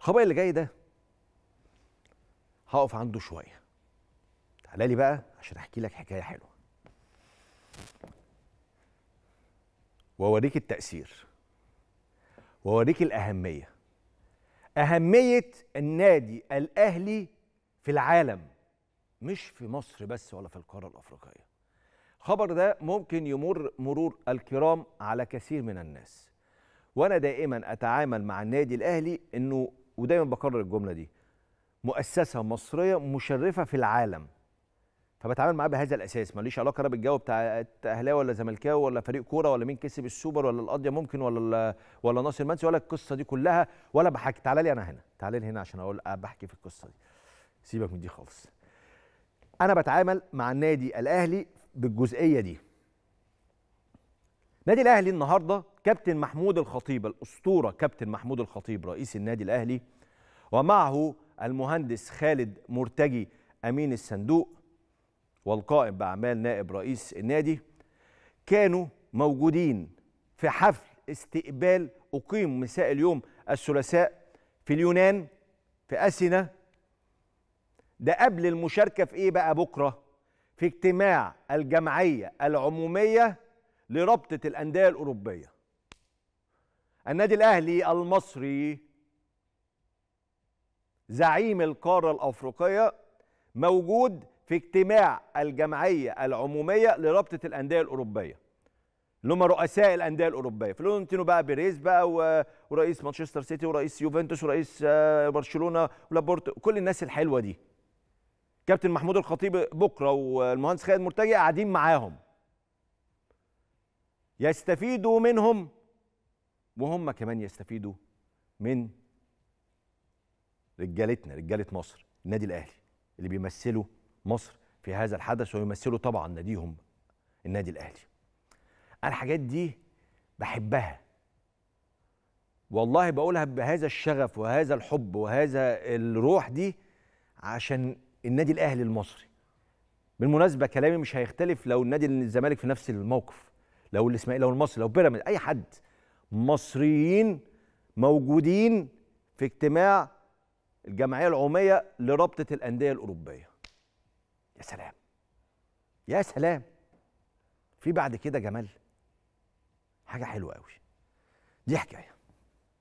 الخبر اللي جاي ده هقف عنده شويه تعالى لي بقى عشان احكي لك حكايه حلوه واوريك التاثير واوريك الاهميه اهميه النادي الاهلي في العالم مش في مصر بس ولا في القاره الافريقيه الخبر ده ممكن يمر مرور الكرام على كثير من الناس وانا دائما اتعامل مع النادي الاهلي انه ودايما بكرر الجمله دي مؤسسه مصريه مشرفه في العالم فبتعامل معاه بهذا الاساس ماليش علاقه انا بالجو بتاع اهلاوي ولا زملكاوي ولا فريق كوره ولا مين كسب السوبر ولا القضيه ممكن ولا ولا ناصر منسي ولا القصه دي كلها ولا بحكي تعالى لي انا هنا تعالى لي هنا عشان اقول بحكي في القصه دي سيبك من دي خالص انا بتعامل مع النادي الاهلي بالجزئيه دي نادي الاهلي النهارده كابتن محمود الخطيب الأسطورة كابتن محمود الخطيب رئيس النادي الأهلي ومعه المهندس خالد مرتجي أمين الصندوق والقائم بأعمال نائب رئيس النادي كانوا موجودين في حفل استقبال أقيم مساء اليوم الثلاثاء في اليونان في أسنة ده قبل المشاركة في إيه بقى بكرة في اجتماع الجمعية العمومية لربطة الأندية الأوروبية النادي الاهلي المصري زعيم القاره الافريقيه موجود في اجتماع الجمعيه العموميه لرابطه الانديه الاوروبيه اللي هم رؤساء الانديه الاوروبيه فلورنتينو بقى بيريز بقى ورئيس مانشستر سيتي ورئيس يوفنتوس ورئيس آه، برشلونه ولابورتو كل الناس الحلوه دي كابتن محمود الخطيب بكره والمهندس خالد مرتجي قاعدين معاهم يستفيدوا منهم وهم كمان يستفيدوا من رجالتنا رجاله مصر النادي الاهلي اللي بيمثلوا مصر في هذا الحدث ويمثلوا طبعا ناديهم النادي الاهلي انا الحاجات دي بحبها والله بقولها بهذا الشغف وهذا الحب وهذا الروح دي عشان النادي الاهلي المصري بالمناسبه كلامي مش هيختلف لو النادي الزمالك في نفس الموقف لو الاسماعيلي لو المصري لو بيراميدز اي حد مصريين موجودين في اجتماع الجمعيه العموميه لرابطه الانديه الاوروبيه يا سلام يا سلام في بعد كده جمال حاجه حلوه أوي دي حكايه